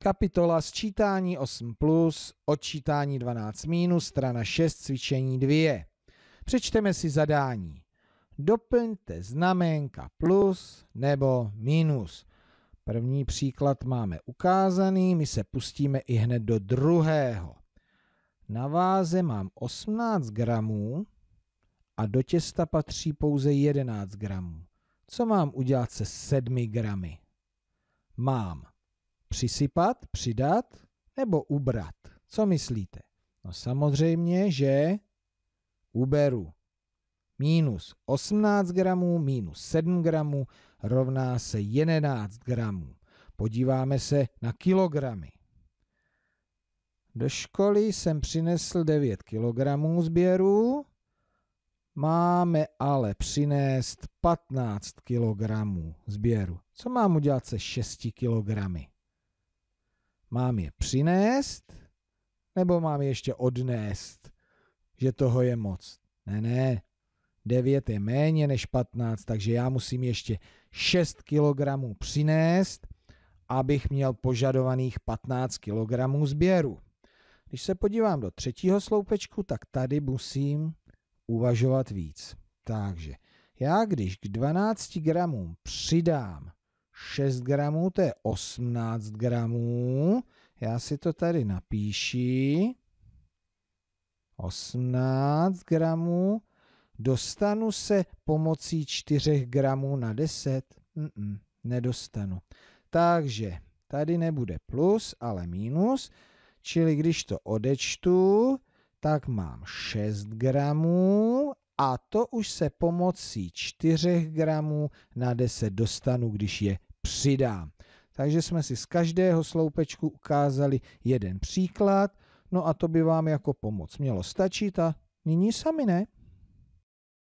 Kapitola sčítání 8 plus, odčítání 12 minus, strana 6, cvičení 2. Přečteme si zadání. Doplňte znaménka plus nebo minus. První příklad máme ukázaný, my se pustíme i hned do druhého. Na váze mám 18 gramů a do těsta patří pouze 11 gramů. Co mám udělat se 7 gramy? Mám přisypat, přidat nebo ubrat? Co myslíte? No samozřejmě, že uberu. Minus 18 gramů minus 7 gramů rovná se 11 gramů. Podíváme se na kilogramy. Do školy jsem přinesl 9 kilogramů sběru, máme ale přinést 15 kilogramů sběru. Co mám udělat se 6 kilogramy? Mám je přinést nebo mám ještě odnést, že toho je moc? Ne, ne, 9 je méně než 15, takže já musím ještě 6 kg přinést, abych měl požadovaných 15 kg sběru. Když se podívám do třetího sloupečku, tak tady musím uvažovat víc. Takže já když k 12 gramům přidám 6 gramů, to je 18 gramů. Já si to tady napíši. 18 gramů. Dostanu se pomocí 4 gramů na 10? Mm -mm, nedostanu. Takže tady nebude plus, ale minus. Čili když to odečtu, tak mám 6 gramů a to už se pomocí 4 gramů na 10 dostanu, když je přidá. Takže jsme si z každého sloupečku ukázali jeden příklad, no a to by vám jako pomoc mělo stačit a nyní sami ne.